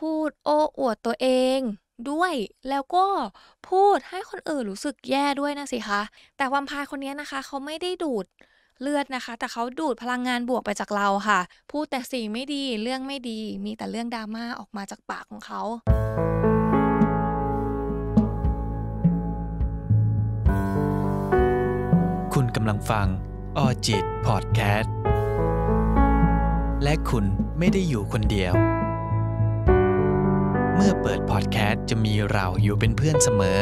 พูดโอ้อวดตัวเอง ด้วยแล้วก็พูดให้คนอื่นรู้สึกแย่ด้วยนะสิคะแต่วัมพายคนนี้นะคะเขาไม่ได้ดูดเลือดนะคะ แต่เขาดูดพลังงานบวกไปจากเราค่ะ พูดแต่สิ่งไม่ดีเรื่องไม่ดี มีแต่เรื่องดราม่าออกมาจากปากของเขา คุณกำลังฟังออจิตพอดแคสต์และคุณไม่ได้อยู่คนเดียวเมื่อเปิดพอดแคสต์ จะมีเราอยู่เป็นเพื่อนเสมอ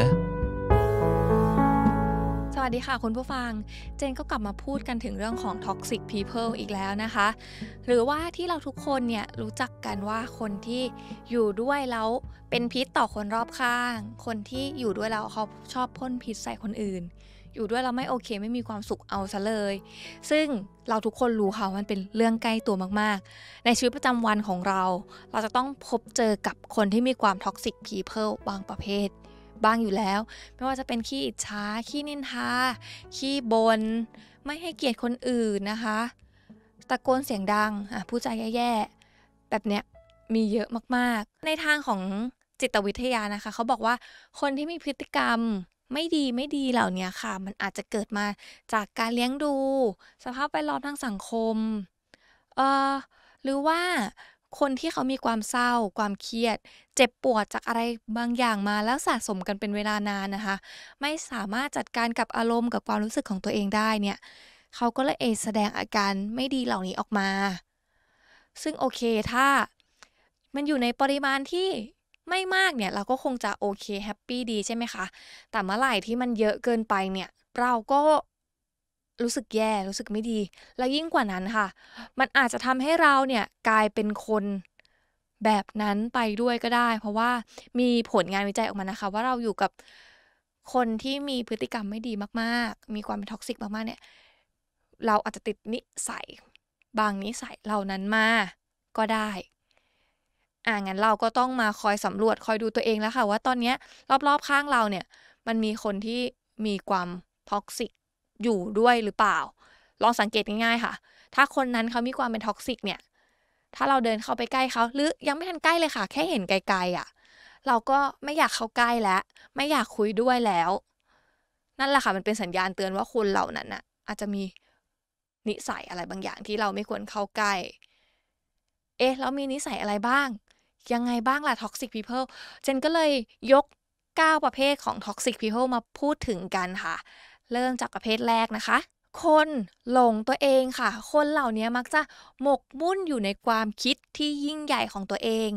สวัสดีค่ะคุณผู้ฟัง เจนก็กลับมาพูดกันถึงเรื่องของ Toxic People อีกแล้วนะคะ หรือว่าที่เราทุกคนเนี่ย รู้จักกันว่าคนที่อยู่ด้วยแล้วเป็นพิษต่อคนรอบข้าง คนที่อยู่ด้วยเราเขาชอบพ่นพิษใส่คนอื่นอยู่ด้วยเราไม่โอเคไม่มีความสุขเอาซะเลย ซึ่งเราทุกคนรู้ค่ะ มันเป็นเรื่องใกล้ตัวมาก ๆ ในชีวิตประจำวันของเรา เราจะต้องพบเจอกับคนที่มีความท็อกซิกพีเพิลบางประเภท บ้างอยู่แล้ว ไม่ว่าจะเป็นขี้อิจฉาขี้นินทาขี้บน ไม่ให้เกียรติคนอื่นนะคะ ตะโกนเสียงดังอ่ะผู้ใจแย่ ๆ แบบเนี้ยมีเยอะมาก ๆ ในทางของจิตวิทยานะคะเขาบอกว่าคนที่มีพฤติกรรมไม่ดีไม่ดีเหล่านี้ค่ะ มันอาจจะเกิดมาจากการเลี้ยงดู สภาพแวดล้อมทางสังคมเอ่อหรือว่าคนที่เขามีความเศร้า ความเครียด เจ็บปวดจากอะไรบางอย่างมาแล้วสะสมกันเป็นเวลานานนะคะ ไม่สามารถจัดการกับอารมณ์กับความรู้สึกของตัวเองได้เนี่ยเขาก็เลยเอแสดงอาการไม่ดีเหล่านี้ออกมา ซึ่งโอเคถ้ามันอยู่ในปริมาณที่ไม่มากเนี่ยเราก็คงจะโอเคแฮปปี้ดีใช่ไหมคะแต่เมื่อไหร่ที่มันเยอะเกินไปเนี่ยเราก็รู้สึกแย่รู้สึกไม่ดี แล้วยิ่งกว่านั้นค่ะ มันอาจจะทำให้เราเนี่ยกลายเป็นคนแบบนั้นไปด้วยก็ได้ เพราะว่ามีผลงานวิจัยออกมานะคะ ว่าเราอยู่กับคนที่มีพฤติกรรมไม่ดีมากๆมีความเป็นท็อกซิกมากๆเนี่ยเราอาจจะติดนิสัยบางนิสัยเหล่านั้นมาก็ได้อ่างั้นเราก็ต้องมาคอยสำรวจคอยดูตัวเองแล้วค่ะว่าตอนเนี้ยรอบๆข้างเราเนี่ย มันมีคนที่มีความท็อกซิกอยู่ด้วยหรือเปล่าลองสังเกตง่ายๆค่ะ ถ้าคนนั้นเขามีความเป็นท็อกซิกเนี่ยถ้าเราเดินเข้าไปใกล้เขาหรือยังไม่ทันใกล้เลยค่ะแค่เห็นไกลๆอะ่ะเราก็ไม่อยากเข้าใกล้แล้วไม่อยากคุยด้วยแล้ว นั่นแหละค่ะมันเป็นสัญญาณเตือนว่าคนเหล่านั้นน่ะอาจจะมีนิสัยอะไรบางอย่างที่เราไม่ควรเข้าใกล้เอ๊ะแล้วมีนิสัยอะไรบ้างยังไงบ้างล่ะ Toxic People เจนก็เลยยก 9 ประเภทของ Toxic People มาพูดถึงกันค่ะ เริ่มจากประเภทแรกนะคะ คนหลงตัวเองค่ะ คนเหล่านี้มักจะหมกมุ่นอยู่ในความคิดที่ยิ่งใหญ่ของตัวเอง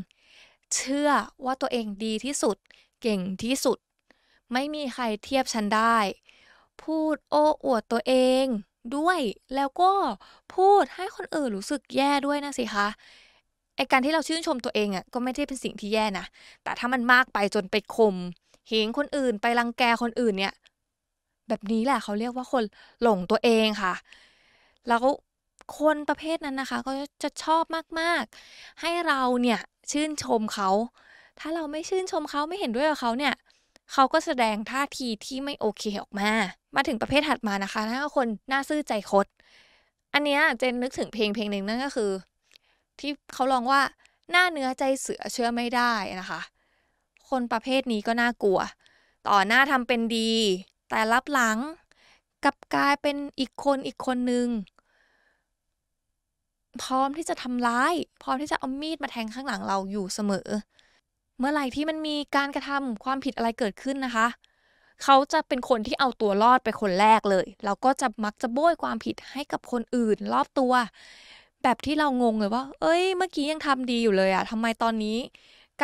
เชื่อว่าตัวเองดีที่สุด เก่งที่สุด ไม่มีใครเทียบฉันได้ พูดโอ้อวดตัวเองด้วยแล้วก็พูดให้คนอื่นรู้สึกแย่ด้วยนะสิคะไอการที่เราชื่นชมตัวเองอะ่ะก็ไม่ได้เป็นสิ่งที่แย่นะ แต่ถ้ามันมากไปจนไปข่มเหงคนอื่นไปรังแกคนอื่นเนี่ย แบบนี้แหละ เขาเรียกว่าคนหลงตัวเองค่ะ แล้วคนประเภทนั้นนะคะ ก็จะชอบมากๆ ให้เราเนี่ยชื่นชมเขา ถ้าเราไม่ชื่นชมเขาไม่เห็นด้วยกับเขาเนี่ย เขาก็แสดงท่าทีที่ไม่โอเคออกมา มาถึงประเภทถัดมานะคะนั่นก็คนหน้าซื่อใจคดอันเนี้ยเจนนึกถึงเพลงเพลงหนึ่งนั่นก็คือที่เขาลองว่าหน้าเนื้อใจเสือเชื่อไม่ได้นะคะ คนประเภทนี้ก็น่ากลัว ต่อหน้าทำเป็นดี แต่รับหลังกับกลายเป็นอีกคนอีกคนหนึ่งพร้อมที่จะทำร้ายพร้อมที่จะเอามีดมาแทงข้างหลังเราอยู่เสมอ เมื่อไหร่ที่มันมีการกระทำความผิดอะไรเกิดขึ้นนะคะ เขาจะเป็นคนที่เอาตัวรอดไปคนแรกเลยแล้วก็จะมักจะโบยความผิดให้กับคนอื่นรอบตัวแบบที่เรางงเลยว่า เอ้ย เมื่อกี้ยังทำดีอยู่เลยอะทำไมตอนนี้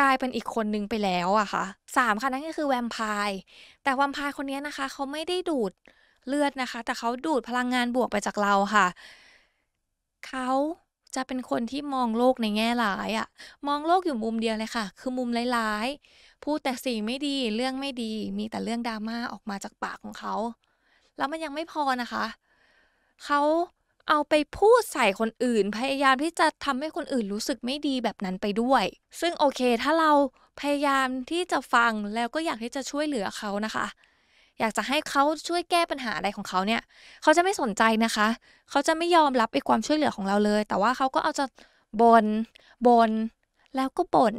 กลายเป็นอีกคนนึงไปแล้วอะค่ะสามคนนั้นก็คือแวมไพร์แต่แวมไพร์คนนี้นะคะเขาไม่ได้ดูดเลือดนะคะ แต่เขาดูดพลังงานบวกไปจากเราค่ะ เขาจะเป็นคนที่มองโลกในแง่ร้ายอะมองโลกอยู่มุมเดียวเลยค่ะ คือมุมร้ายๆ พูดแต่สิ่งไม่ดี เรื่องไม่ดี มีแต่เรื่องดราม่าออกมาจากปากของเขาแล้วมันยังไม่พอนะคะ เขาเอาไปพูดใส่คนอื่น พยายามที่จะทำให้คนอื่นรู้สึกไม่ดีแบบนั้นไปด้วย ซึ่งโอเคถ้าเราพยายามที่จะฟังแล้วก็อยากที่จะช่วยเหลือเขานะคะ อยากจะให้เขาช่วยแก้ปัญหาอะไรของเขาเนี่ยเขาจะไม่สนใจนะคะเขาจะไม่ยอมรับไอ้ความช่วยเหลือของเราเลย แต่ว่าเขาก็เอาจะบน่นบ่นแล้วก็บ่น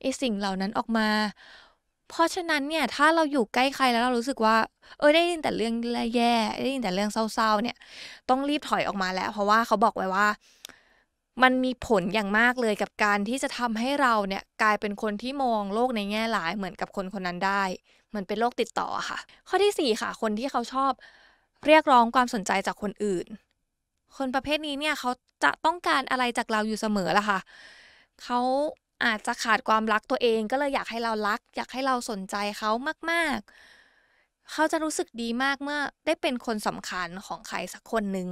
ไอ้สิ่งเหล่านั้นออกมาเพราะฉะนั้นเนี่ยถ้าเราอยู่ใกล้ใครแล้วเรารู้สึกว่า เออได้ยินแต่เรื่องแย่ได้ยินแต่เรื่องเศร้าๆ เนี่ยต้องรีบถอยออกมาแล้ว เพราะว่าเขาบอกไว้ว่า มันมีผลอย่างมากเลยกับการที่จะทำให้เราเนี่ยกลายเป็นคนที่มองโลกในแง่หลายเหมือนกับคนคนนั้นได้เหมือนเป็นโรคติดต่อค่ะ ข้อที่ 4 ค่ะ คนที่เขาชอบเรียกร้องความสนใจจากคนอื่น คนประเภทนี้เนี่ยเขาจะต้องการอะไรจากเราอยู่เสมอละค่ะ เขาอาจจะขาดความรักตัวเองก็เลยอยากให้เรารัก อยากให้เราสนใจเขามากๆ เขาจะรู้สึกดีมากเมื่อได้เป็นคนสำคัญของใครสักคนหนึ่ง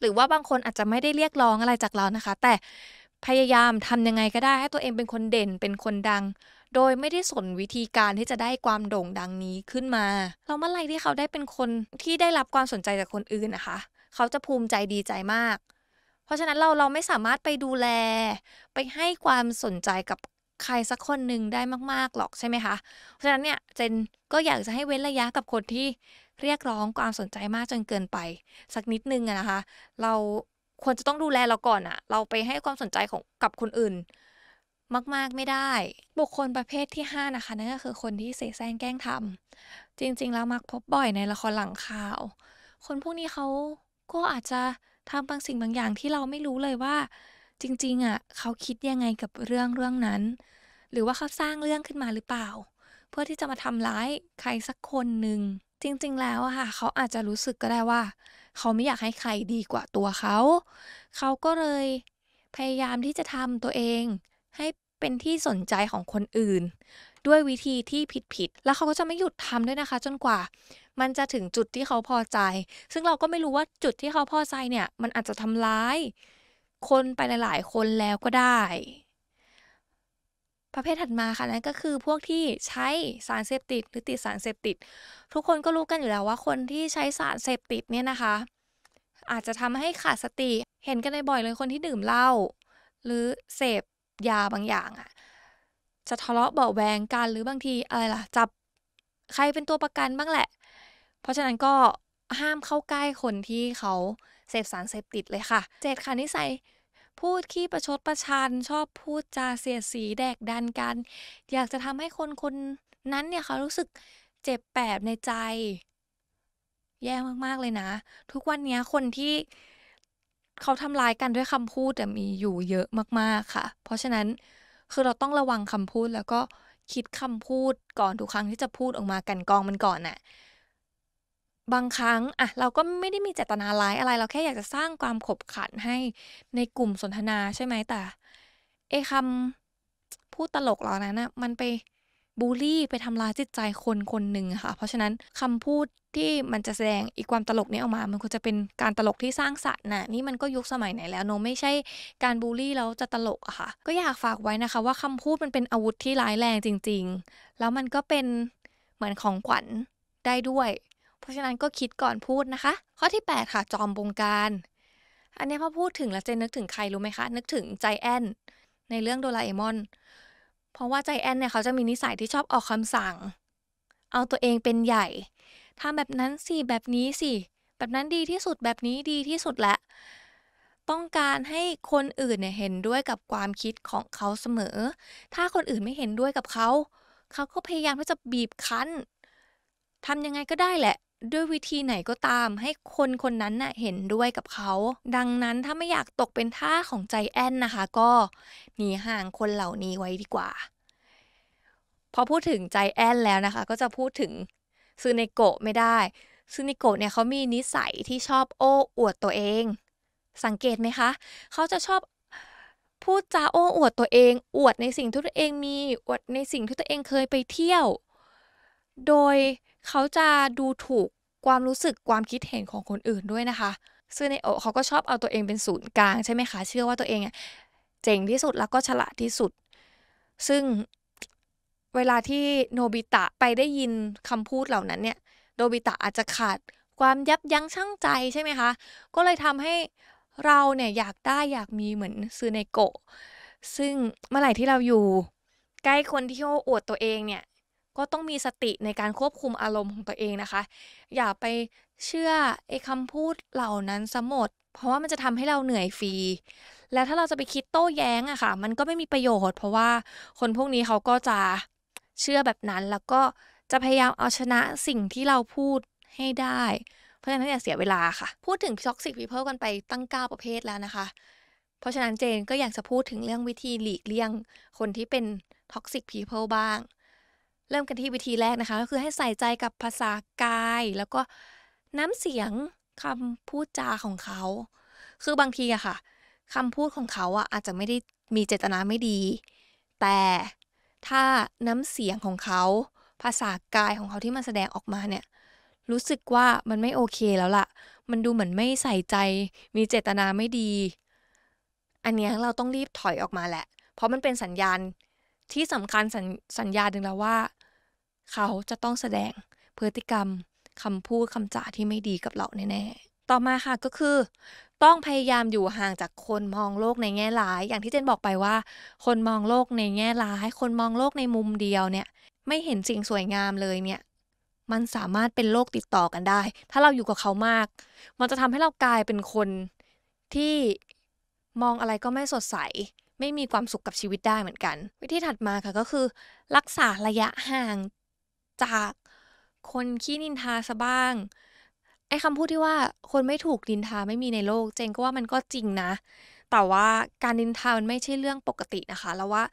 หรือว่าบางคนอาจจะไม่ได้เรียกร้องอะไรจากเรานะคะ แต่พยายามทำยังไงก็ได้ ให้ตัวเองเป็นคนเด่นเป็นคนดัง โดยไม่ได้สนวิธีการที่จะได้ความโด่งดังนี้ขึ้นมา เราเมื่อไรที่เขาได้เป็นคนที่ได้รับความสนใจจากคนอื่นนะคะเขาจะภูมิใจดีใจมากเพราะฉะนั้นเราเราไม่สามารถไปดูแลไปให้ความสนใจกับใครสักคนหนึ่งได้มาก ๆ หรอกใช่ไหมคะเพราะฉะนั้นเนี่ย เจนก็อยากจะให้เว้นระยะกับคนที่เรียกร้องความสนใจมากจนเกินไป สักนิดนึงอะนะคะเราควรจะต้องดูแลเราก่อนอะเราไปให้ความสนใจของกับคนอื่น มากๆ ไม่ได้ บุคคลประเภทที่ 5 นะคะนั่นก็คือคนที่เสแสร้งแกล้งทำจริงๆแล้วมักพบบ่อยในละครหลังข่าว คนพวกนี้เขาก็อาจจะทำบางสิ่งบางอย่างที่เราไม่รู้เลยว่า จริงๆอ่ะเขาคิดยังไงกับเรื่องเรื่องนั้น หรือว่าเขาสร้างเรื่องขึ้นมาหรือเปล่า เพื่อที่จะมาทำร้ายใครสักคนหนึ่งจริงๆ แล้วอะค่ะเขาอาจจะรู้สึกก็ได้ว่า เขาไม่อยากให้ใครดีกว่าตัวเขา เขาก็เลยพยายามที่จะทำตัวเอง ให้เป็นที่สนใจของคนอื่นด้วยวิธีที่ผิดๆ แล้วเขาก็จะไม่หยุดทำด้วยนะคะ จนกว่า มันจะถึงจุดที่เขาพอใจ ซึ่งเราก็ไม่รู้ว่าจุดที่เขาพอใจเนี่ย มันอาจจะทำร้าย คนไปหลาย ๆ คนแล้วก็ได้ ประเภทถัดมาค่ะนั่นก็คือพวกที่ใช้สารเสพติดหรือติดสารเสพติด ทุกคนก็รู้กันอยู่แล้วว่าคนที่ใช้สารเสพติดเนี่ยนะคะ อาจจะทำให้ขาดสติเห็นกันในบ่อยเลยคนที่ดื่มเหล้าหรือเสพยาบางอย่างอะจะทะเลาะเบาแวงกันหรือบางที อะไรล่ะจับใครเป็นตัวประกันบ้างแหละ เพราะฉะนั้นก็ห้ามเข้าใกล้คนที่เขาเสพสารเสพติดเลยค่ะ เจ็ดค่ะนิสัยพูดขี้ประชดประชัน ชอบพูดจาเสียดสีแดกดันกัน อยากจะทำให้คนคนนั้นเนี่ยเขารู้สึกเจ็บแปบในใจ แย่มากๆเลยนะ ทุกวันนี้คนที่เขาทำลายกันด้วยคำพูดแต่มีอยู่เยอะมากๆค่ะ เพราะฉะนั้นคือเราต้องระวังคำพูดแล้วก็คิดคำพูดก่อนทุกครั้งที่จะพูดออกมากันกองมันก่อนน่ะบางครั้งอะเราก็ไม่ได้มีเจตนาร้ายอะไร เราแค่อยากจะสร้างความขบขันให้ในกลุ่มสนทนาใช่ไหมแต่เอคำพูดตลกเหล่านั้นนะ มันไปบูลลี่ไปทำลายจิตใจคนคนหนึ่งค่ะ เพราะฉะนั้นคำพูดที่มันจะแสดงอีกความตลกนี้ออกมา มันควรจะเป็นการตลกที่สร้างสรรค์นะนี่มันก็ยุคสมัยไหนแล้ว โนไม่ใช่การบูลลี่แล้วจะตลกอะค่ะ ก็อยากฝากไว้นะคะ ว่าคำพูดมันเป็นอาวุธที่ร้ายแรงจริง ๆ แล้วมันก็เป็นเหมือนของขวัญได้ด้วย เพราะฉะนั้นก็คิดก่อนพูดนะคะข้อที่8ค่ะจอมบงการอันนี้พอพูดถึงแล้วเจนนึกถึงใครรู้ไหมคะ นึกถึงใจแอนในเรื่องโดราเอมอนเพราะว่าใจแอนเนี่ยเขาจะมีนิสัยที่ชอบออกคำสั่ง เอาตัวเองเป็นใหญ่ทำแบบนั้นสิแบบนี้สิ แบบนั้นดีที่สุดแบบนี้ดีที่สุด และ ต้องการให้คนอื่นเนี่ยเห็นด้วยกับความคิดของเขาเสมอ ถ้าคนอื่นไม่เห็นด้วยกับเขาเขาก็พยายามที่จะบีบคั้นทำยังไงก็ได้แหละด้วยวิธีไหนก็ตามให้คนคนนั้นน่ะเห็นด้วยกับเขาดังนั้นถ้าไม่อยากตกเป็นท่าของใจแอนนะคะก็หนีห่างคนเหล่านี้ไว้ดีกว่าพอพูดถึงใจแอนแล้วนะคะก็จะพูดถึงซูเนโกะไม่ได้ซูเนโกะเนี่ยเขามีนิสัยที่ชอบโอ้อวดตัวเอง สังเกตไหมคะเขาจะชอบพูดจาโอ้อวดตัวเองอวดในสิ่งที่ตัวเองมีอวดในสิ่งที่ตัวเองเคยไปเที่ยว โดยเขาจะดูถูกความรู้สึกความคิดเห็นของคนอื่นด้วยนะคะซึ่งในโอเขาก็ชอบเอาตัวเองเป็นศูนย์กลางใช่ไหมคะเชื่อว่าตัวเองเจ๋งที่สุดแล้วก็ฉลาดที่สุดซึ่งเวลาที่โนบิตะไปได้ยินคำพูดเหล่านั้นเนี่ยโนบิตะอาจจะขาดความยับยั้งชั่งใจใช่ไหมคะก็เลยทำให้เราเนี่ยอยากได้อยากมีเหมือนซอเนโกะซึ่งเมื่อไหร่ที่เราอยู่ ใกล้คนที่โอ้อวดตัวเองเนี่ยก็ต้องมีสติในการควบคุมอารมณ์ของตัวเองนะคะ อย่าไปเชื่อไอ้คำพูดเหล่านั้นสมด เพราะว่ามันจะทำให้เราเหนื่อยฟรี และถ้าเราจะไปคิดโต้แย้งอะคะ่ะ มันก็ไม่มีประโยชน์เพราะว่าคนพวกนี้เขาก็จะเชื่อแบบนั้นแล้วก็จะพยายามเอาชนะสิ่งที่เราพูดให้ได้ เพราะฉะนั้นอย่าเสียเวลาค่ะ พูดถึงท็อกซิกพีเพิลกันไปตั้ง 9 ประเภทแล้วนะคะ เพราะฉะนั้นเจนก็อยากจะพูดถึงเรื่องวิธีหลีกเลี่ยงคนที่เป็นท็อกซิกพีเพิลบ้างเริ่มกันที่วิธีแรกนะคะก็คือให้ใส่ใจกับภาษากายแล้วก็น้ำเสียงคำพูดจาของเขา คือบางทีอะค่ะคำพูดของเขาอะอาจจะไม่ได้มีเจตนาไม่ดี แต่ถ้าน้ำเสียงของเขา ภาษากายของเขาที่มันแสดงออกมาเนี่ยรู้สึกว่ามันไม่โอเคแล้วละ่ะ มันดูเหมือนไม่ใส่ใจมีเจตนาไม่ดี อันนี้เราต้องรีบถอยออกมาแหละเพราะมันเป็นสัญญาณที่สำคัญสญสัญญาณหนึ่งแล้วว่าเขาจะต้องแสดงพฤติกรรม คำพูดคำจาที่ไม่ดีกับเราแน่ๆ ต่อมาค่ะก็คือต้องพยายามอยู่ห่างจากคนมองโลกในแง่ร้าย อย่างที่เจนบอกไปว่า คนมองโลกในแง่ร้าย คนมองโลกในมุมเดียวเนี่ยไม่เห็นสิ่งสวยงามเลยเนี่ยมันสามารถเป็นโรคติดต่อกันได้ ถ้าเราอยู่กับเขามาก มันจะทำให้เรากลายเป็นคนที่มองอะไรก็ไม่สดใสไม่มีความสุขกับชีวิตได้เหมือนกัน วิธีถัดมาค่ะก็คือรักษาระยะห่างจากคนขี้นินทาซะบ้างไอ้คำพูดที่ว่าคนไม่ถูกนินทาไม่มีในโลกเจงก็ว่ามันก็จริงนะ แต่ว่าการนินทามันไม่ใช่เรื่องปกตินะคะ แล้วว่า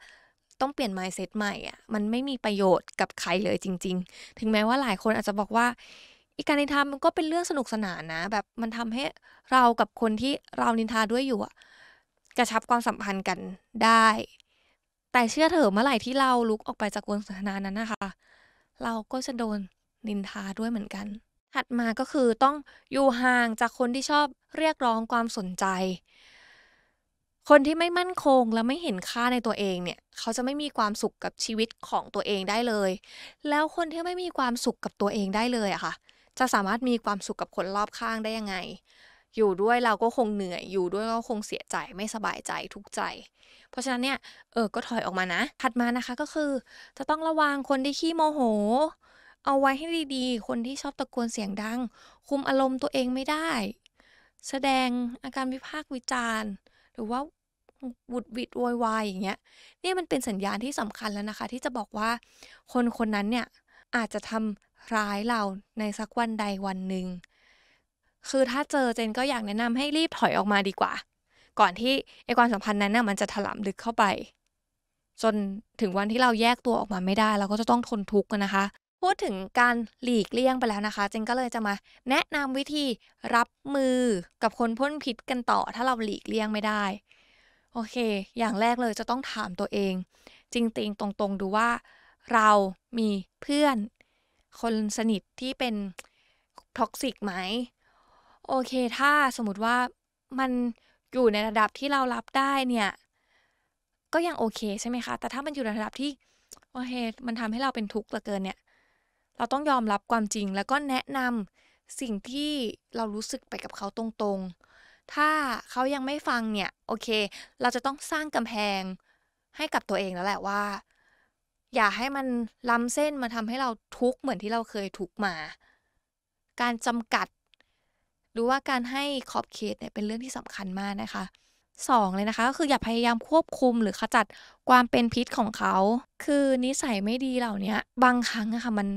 ต้องเปลี่ยน mindset ใหม่อะมันไม่มีประโยชน์กับใครเลยจริง ๆ ถึงแม้ว่าหลายคนอาจจะบอกว่าอีการนินทามันก็เป็นเรื่องสนุกสนานนะ แบบมันทำให้เรากับคนที่เรานินทาด้วยอยู่อะกระชับความสัมพันธ์กันได้ แต่เชื่อเถอะเมื่อไหร่ที่เราลุกออกไปจากวงสนทนานั้นนะคะเราก็จะ โดนนินทาด้วยเหมือนกัน ถัดมาก็คือต้องอยู่ห่างจากคนที่ชอบเรียกร้องความสนใจ คนที่ไม่มั่นคงและไม่เห็นค่าในตัวเองเนี่ยเขาจะไม่มีความสุขกับชีวิตของตัวเองได้เลย แล้วคนที่ไม่มีความสุขกับตัวเองได้เลยอะค่ะจะสามารถมีความสุขกับคนรอบข้างได้ยังไงอยู่ด้วยเราก็คงเหนื่อย อยู่ด้วยก็คงเสียใจไม่สบายใจทุกใจ เพราะฉะนั้นเนี่ย เออก็ถอยออกมานะ ถัดมานะคะก็คือจะต้องระวังคนที่ขี้โมโห เอาไว้ให้ดีๆ คนที่ชอบตะโกนเสียงดัง คุมอารมณ์ตัวเองไม่ได้ แสดงอาการวิพากษ์วิจารณ์ หรือว่าบุดวิดโวยวายอย่างเงี้ย นี่มันเป็นสัญญาณที่สำคัญแล้วนะคะที่จะบอกว่าคนคนนั้นเนี่ยอาจจะทำร้ายเราในสักวันใดวันหนึ่งคือถ้าเจอเจนก็อยากแนะนำให้รีบถอยออกมาดีกว่า ก่อนที่ไอความสัมพันธ์นั้นน่ะมันจะถลำลึกเข้าไป จนถึงวันที่เราแยกตัวออกมาไม่ได้เราก็จะต้องทนทุกข์กันนะคะ พูดถึงการหลีกเลี่ยงไปแล้วนะคะ เจนก็เลยจะมาแนะนำวิธีรับมือกับคนพ่นพิษกันต่อถ้าเราหลีกเลี่ยงไม่ได้ โอเค อย่างแรกเลยจะต้องถามตัวเอง จริงๆตรงๆดูว่า เรามีเพื่อนคนสนิทที่เป็นท็อกซิกไหมโอเค ถ้าสมมติว่ามันอยู่ในระดับที่เรารับได้เนี่ยก็ยังโอเคใช่ไหมคะแต่ถ้ามันอยู่ในระดับที่โอเคมันทำให้เราเป็นทุกข์เหลือเกินเนี่ยเราต้องยอมรับความจริง แล้วก็แนะนำสิ่งที่เรารู้สึกไปกับเขาตรงๆ ถ้าเขายังไม่ฟังเนี่ยโอเค เราจะต้องสร้างกำแพงให้กับตัวเองแล้วแหละว่า อย่าให้มันล้ำเส้นมาทำให้เราทุกข์เหมือนที่เราเคยทุกข์มา การจำกัดหรือว่าการให้ขอบเขตเนี่ยเป็นเรื่องที่สำคัญมากนะคะ2เลยนะคะก็คืออย่าพยายามควบคุมหรือขจัดความเป็นพิษของเขา คือนิสัยไม่ดีเหล่านี้บางครั้งอะคะ่ะมัน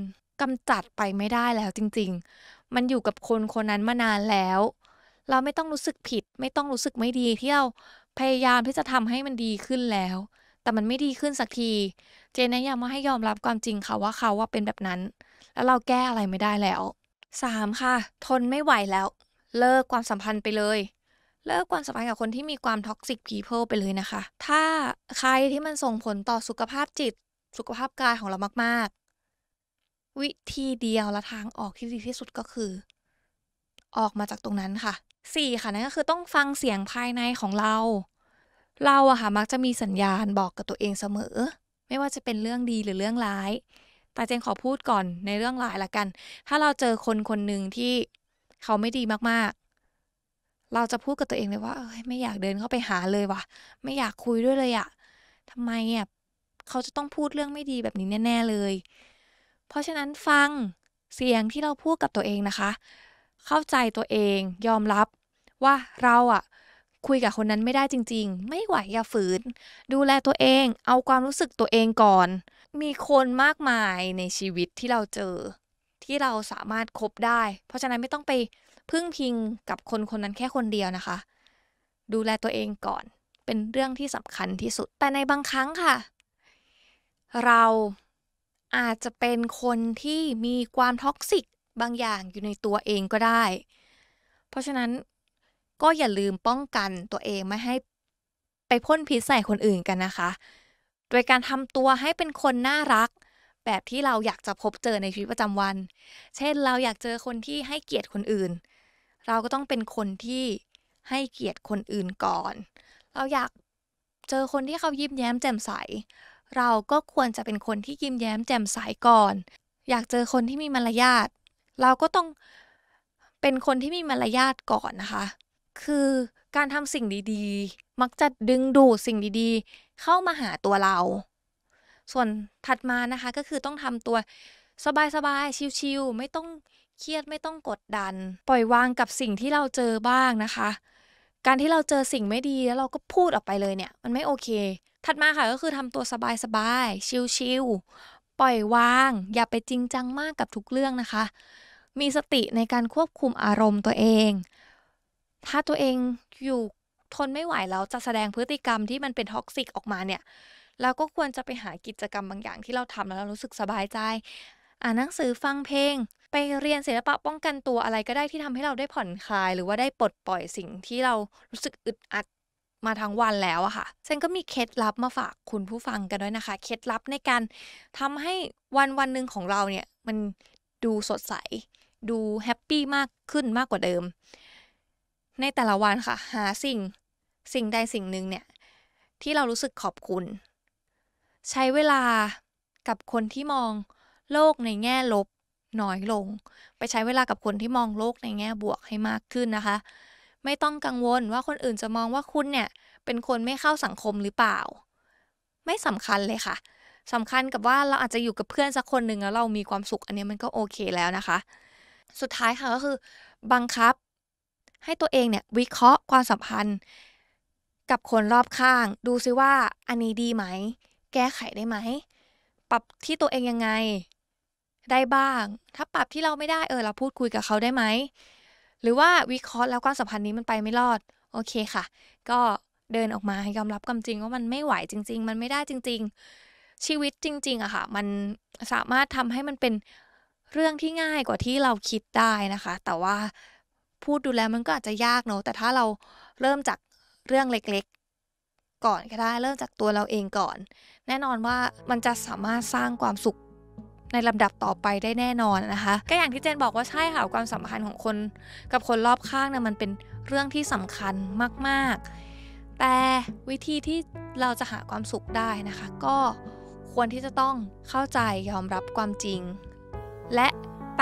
กำจัดไปไม่ได้แล้วจริงๆ มันอยู่กับคนคนนั้นมานานแล้ว เราไม่ต้องรู้สึกผิด ไม่ต้องรู้สึกไม่ดีที่เราพยายามที่จะทำให้มันดีขึ้นแล้ว แต่มันไม่ดีขึ้นสักที เจนแนะนำว่าให้ยอมรับความจริงค่ะว่าเขาว่าเป็นแบบนั้น แล้วเราแก้อะไรไม่ได้แล้ว 3. ค่ะ ทนไม่ไหวแล้วเลิกความสัมพันธ์ไปเลย เลิกความสัมพันธ์กับคนที่มีความท็อกซิกพีเพิลไปเลยนะคะ ถ้าใครที่มันส่งผลต่อสุขภาพจิต สุขภาพกายของเรามาก ๆ วิธีเดียวและทางออกที่ดีที่สุดก็คือ ออกมาจากตรงนั้นค่ะสี่ค่ะนั่นก็คือต้องฟังเสียงภายในของเรา เราอะค่ะ มักจะมีสัญญาณบอกกับตัวเองเสมอ ไม่ว่าจะเป็นเรื่องดีหรือเรื่องร้าย แต่เจงขอพูดก่อนในเรื่องร้ายละกัน ถ้าเราเจอคนคนหนึ่งที่เขาไม่ดีมากๆ เราจะพูดกับตัวเองเลยว่าเอ้ย ไม่อยากเดินเข้าไปหาเลยวะไม่อยากคุยด้วยเลยอะทำไมอ่ะเขาจะต้องพูดเรื่องไม่ดีแบบนี้แน่ๆเลย เพราะฉะนั้นฟังเสียงที่เราพูดกับตัวเองนะคะ เข้าใจตัวเองยอมรับว่าเราอ่ะคุยกับคนนั้นไม่ได้จริงๆ ไม่ไหวอย่าฝืน ดูแลตัวเอง เอาความรู้สึกตัวเองก่อน มีคนมากมายในชีวิตที่เราเจอที่เราสามารถคบได้ เพราะฉะนั้นไม่ต้องไปพึ่งพิงกับคนคนนั้นแค่คนเดียวนะคะ ดูแลตัวเองก่อน เป็นเรื่องที่สำคัญที่สุด แต่ในบางครั้งค่ะ เราอาจจะเป็นคนที่มีความท็อกซิกบางอย่างอยู่ในตัวเองก็ได้ เพราะฉะนั้นก็อย่าลืมป้องกันตัวเองไม่ให้ไปพ่นพิษใส่คนอื่นกันนะคะ โดยการทำตัวให้เป็นคนน่ารักแบบที่เราอยากจะพบเจอในชีวิตประจำวัน เช่นเราอยากเจอคนที่ให้เกียรติคนอื่น เราก็ต้องเป็นคนที่ให้เกียรติคนอื่นก่อน เราอยากเจอคนที่เขายิ้มแย้มแจ่มใส เราก็ควรจะเป็นคนที่ยิ้มแย้มแจ่มใสก่อน อยากเจอคนที่มีมารยาท เราก็ต้องเป็นคนที่มีมารยาทก่อนนะคะ คือการทำสิ่งดีๆ มักจะดึงดูดสิ่งดีๆ เข้ามาหาตัวเราส่วนถัดมานะคะก็คือต้องทำตัวสบายๆชิลๆไม่ต้องเครียดไม่ต้องกดดัน ปล่อยวางกับสิ่งที่เราเจอบ้างนะคะ การที่เราเจอสิ่งไม่ดีแล้วเราก็พูดออกไปเลยเนี่ยมันไม่โอเค ถัดมาค่ะก็คือทำตัวสบายๆ ชิลๆปล่อยวาง อย่าไปจริงจังมากกับทุกเรื่องนะคะ มีสติในการควบคุมอารมณ์ตัวเอง ถ้าตัวเองอยู่ทนไม่ไหวแล้วจะแสดงพฤติกรรมที่มันเป็นท็อกซิกออกมาเนี่ยเราก็ควรจะไปหากิจกรรม บางอย่างที่เราทำแล้วเรารู้สึกสบายใจ อ่านหนังสือฟังเพลง ไปเรียนศิลปะป้องกันตัวอะไรก็ได้ที่ทำให้เราได้ผ่อนคลาย หรือว่าได้ปลดปล่อยสิ่งที่เรารู้สึกอึดอัดมาทั้งวันแล้วอะค่ะเซนก็มีเคล็ดลับมาฝากคุณผู้ฟังกันด้วยนะคะ เคล็ดลับในการทำให้วันวันหนึ่งของเราเนี่ยมันดูสดใส ดูแฮปปี้มากขึ้นมากกว่าเดิม ในแต่ละวันค่ะ หาสิ่งสิ่งใดสิ่งหนึ่งเนี่ยที่เรารู้สึกขอบคุณใช้เวลากับคนที่มองโลกในแง่ลบน้อยลง ไปใช้เวลากับคนที่มองโลกในแง่บวกให้มากขึ้นนะคะ ไม่ต้องกังวลว่าคนอื่นจะมองว่าคุณเนี่ยเป็นคนไม่เข้าสังคมหรือเปล่า ไม่สำคัญเลยค่ะ สำคัญกับว่าเราอาจจะอยู่กับเพื่อนสักคนหนึ่งแล้วเรามีความสุขอันนี้มันก็โอเคแล้วนะคะ สุดท้ายค่ะก็คือ บังคับให้ตัวเองเนี่ยวิเคราะห์ความสัมพันธ์ กับคนรอบข้าง ดูซิว่าอันนี้ดีไหมแก้ไขได้ไหม ปรับที่ตัวเองยังไง ได้บ้าง ถ้าปรับที่เราไม่ได้ เออ เราพูดคุยกับเขาได้ไหม หรือว่าวิเคราะห์แล้วความสัมพันธ์นี้มันไปไม่รอด โอเคค่ะ ก็เดินออกมายอมรับความจริงว่ามันไม่ไหวจริงๆ มันไม่ได้จริงๆ ชีวิตจริงๆอะค่ะ มันสามารถทำให้มันเป็นเรื่องที่ง่ายกว่าที่เราคิดได้นะคะ แต่ว่าพูดดูแล้วมันก็อาจจะยากเนอะแต่ถ้าเราเริ่มจากเรื่องเล็กก่อนก็ได้เริ่มจากตัวเราเองก่อน แน่นอนว่ามันจะสามารถสร้างความสุขในลำดับต่อไปได้แน่นอนนะคะก็อย่างที่เจนบอกว่าใช่ค่ะ ความสัมพันธ์ของคน กับคนรอบข้างนะมันเป็นเรื่องที่สำคัญมากๆ แต่วิธีที่เราจะหาความสุขได้นะคะ ก็ควรที่จะต้องเข้าใจยอมรับความจริง และ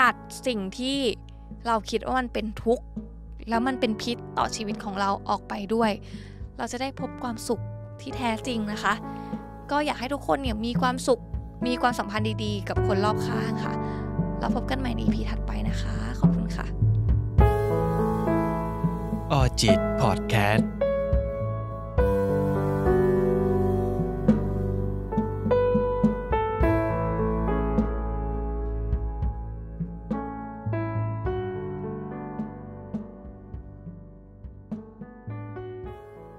ตัดสิ่งที่เราคิดว่ามันเป็นทุกข์ แล้วมันเป็นพิษต่อชีวิตของเราออกไปด้วยเราจะได้พบความสุขที่แท้จริงนะคะ ก็อยากให้ทุกคนเนี่ยมีความสุขมีความสัมพันธ์ดีๆ กับคนรอบข้างค่ะ เราพบกันใหม่ใน EP ถัดไปนะคะขอบคุณค่ะ ออจิตพอดแคสต์